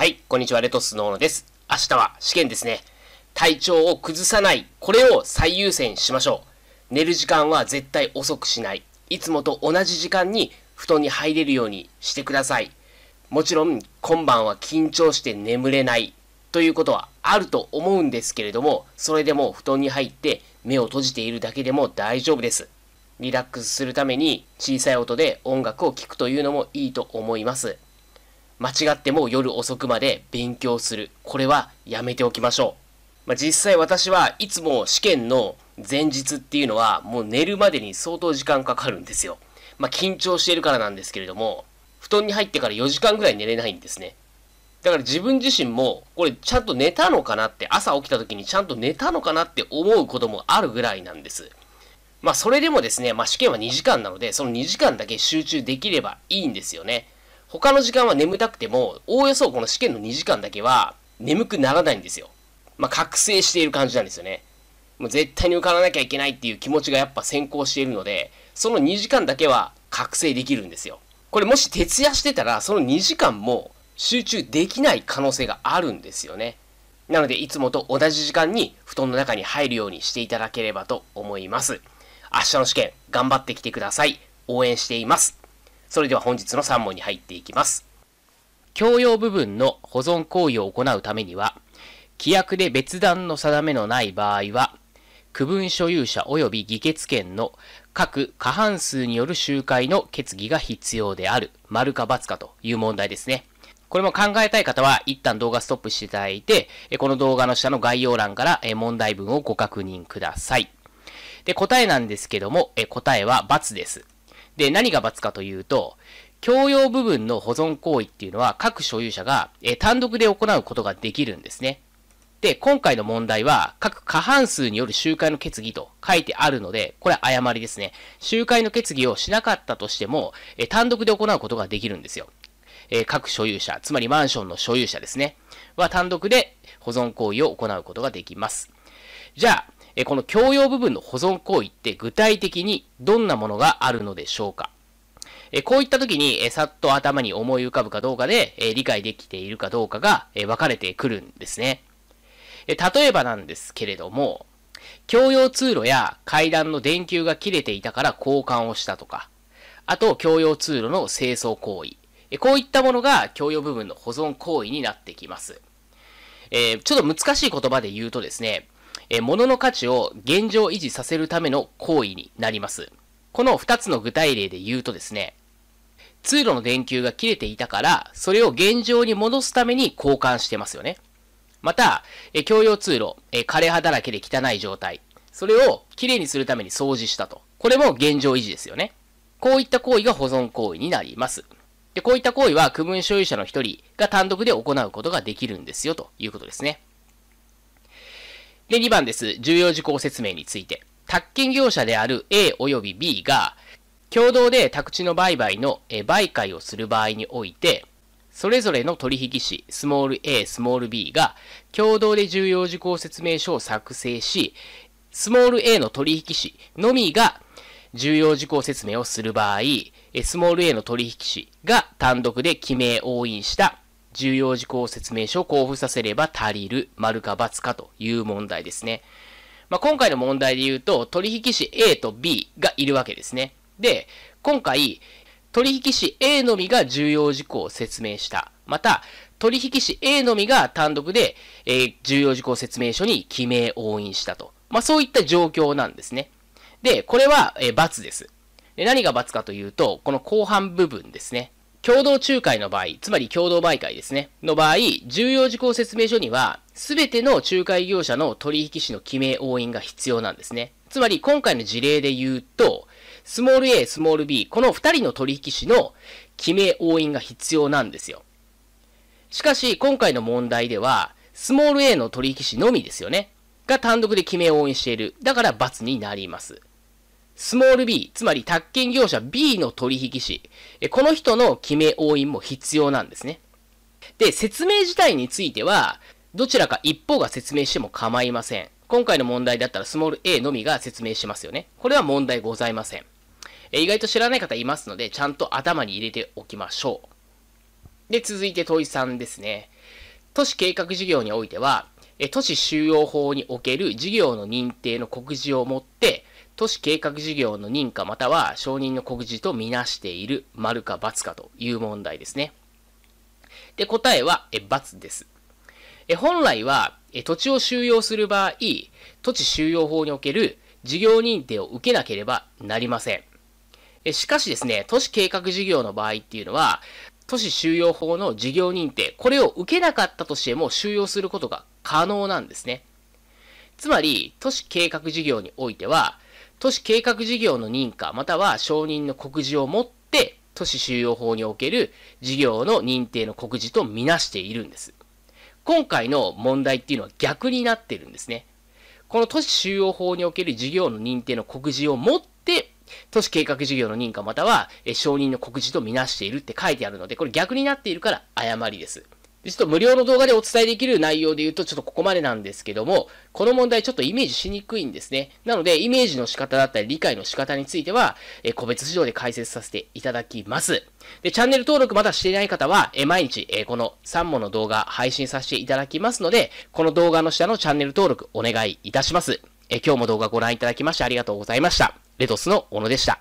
はい、こんにちは、レトスの小野です。明日は試験ですね。体調を崩さない、これを最優先しましょう。寝る時間は絶対遅くしない。いつもと同じ時間に布団に入れるようにしてください。もちろん、今晩は緊張して眠れないということはあると思うんですけれども、それでも布団に入って目を閉じているだけでも大丈夫です。リラックスするために小さい音で音楽を聴くというのもいいと思います。間違っても夜遅くまで勉強する。これはやめておきましょう。まあ、実際私はいつも試験の前日っていうのはもう寝るまでに相当時間かかるんですよ。まあ、緊張しているからなんですけれども、布団に入ってから4時間ぐらい寝れないんですね。だから自分自身も、これちゃんと寝たのかなって、朝起きた時にちゃんと寝たのかなって思うこともあるぐらいなんです。まあそれでもですね、まあ試験は2時間なので、その2時間だけ集中できればいいんですよね。他の時間は眠たくても、おおよそこの試験の2時間だけは眠くならないんですよ。まあ、覚醒している感じなんですよね。もう絶対に受からなきゃいけないっていう気持ちがやっぱ先行しているので、その2時間だけは覚醒できるんですよ。これもし徹夜してたら、その2時間も集中できない可能性があるんですよね。なので、いつもと同じ時間に布団の中に入るようにしていただければと思います。明日の試験、頑張ってきてください。応援しています。それでは本日の3問に入っていきます。共用部分の保存行為を行うためには、規約で別段の定めのない場合は、区分所有者及び議決権の各過半数による集会の決議が必要である、丸か×かという問題ですね。これも考えたい方は一旦動画ストップしていただいて、この動画の下の概要欄から問題文をご確認ください。で、答えなんですけども、答えは×です。で、何が罰かというと、共用部分の保存行為っていうのは各所有者が、え単独で行うことができるんですね。で、今回の問題は、各過半数による集会の決議と書いてあるので、これは誤りですね。集会の決議をしなかったとしても、え単独で行うことができるんですよ。え各所有者、つまりマンションの所有者ですね。は単独で保存行為を行うことができます。じゃあ、えこの共用部分の保存行為って具体的にどんなものがあるのでしょうかえこういった時に、えさっと頭に思い浮かぶかどうかで、え理解できているかどうかが、え分かれてくるんですね。え例えばなんですけれども、共用通路や階段の電球が切れていたから交換をしたとか、あと共用通路の清掃行為、えこういったものが共用部分の保存行為になってきます。えー、ちょっと難しい言葉で言うとですね、え物の価値を現状維持させるための行為になります。この2つの具体例で言うとですね、通路の電球が切れていたから、それを現状に戻すために交換してますよね。また、え共用通路、え枯れ葉だらけで汚い状態。それをきれいにするために掃除したと。これも現状維持ですよね。こういった行為が保存行為になります。で、こういった行為は区分所有者の一人が単独で行うことができるんですよということですね。で、2番です。重要事項説明について。宅建業者である A 及び B が、共同で宅地の売買の売買をする場合において、それぞれの取引士、スモール A、スモール B が、共同で重要事項説明書を作成し、スモール A の取引士のみが重要事項説明をする場合、スモール A の取引士が単独で記名押印した重要事項説明書を交付させれば足りる、丸か×かという問題ですね。まあ、今回の問題で言うと、取引士 A と B がいるわけですね。で、今回、取引士 A のみが重要事項を説明した。また、取引士 A のみが単独で、えー、重要事項説明書に記名押印したと。まあ、そういった状況なんですね。で、これは、えー、×です。で何が×かというと、この後半部分ですね。共同仲介の場合、つまり共同媒介ですね、の場合、重要事項説明書には、すべての仲介業者の取引士の記名応印が必要なんですね。つまり、今回の事例で言うと、スモール A、スモール B、この2人の取引士の記名応印が必要なんですよ。しかし、今回の問題では、スモール A の取引士のみですよね。が単独で記名応印している。だから、×になります。スモール B、つまり宅建業者 B の取引士、この人の決め押印も必要なんですね。で、説明自体については、どちらか一方が説明しても構いません。今回の問題だったらスモール A のみが説明しますよね。これは問題ございません。え意外と知らない方いますので、ちゃんと頭に入れておきましょう。で、続いて問い3ですね。都市計画事業においては、え都市収容法における事業の認定の告示をもって、都市計画事業の認可または承認の告示とみなしている丸か×かという問題ですね。で、答えは、え、×です。え、本来は、え、土地を収容する場合、土地収容法における事業認定を受けなければなりません。え、しかしですね、都市計画事業の場合っていうのは、都市収容法の事業認定、これを受けなかったとしても収容することが可能なんですね。つまり、都市計画事業においては、都市計画事業の認可または承認の告示をもって都市収容法における事業の認定の告示とみなしているんです。今回の問題っていうのは逆になってるんですね。この都市収容法における事業の認定の告示をもって都市計画事業の認可または承認の告示とみなしているって書いてあるので、これ逆になっているから誤りです。ちょっと無料の動画でお伝えできる内容で言うと、ちょっとここまでなんですけども、この問題ちょっとイメージしにくいんですね。なので、イメージの仕方だったり、理解の仕方については、え個別指導で解説させていただきます。で、チャンネル登録まだしていない方は、え毎日、えこの3問の動画配信させていただきますので、この動画の下のチャンネル登録お願いいたします。え今日も動画ご覧いただきましてありがとうございました。レトスの小野でした。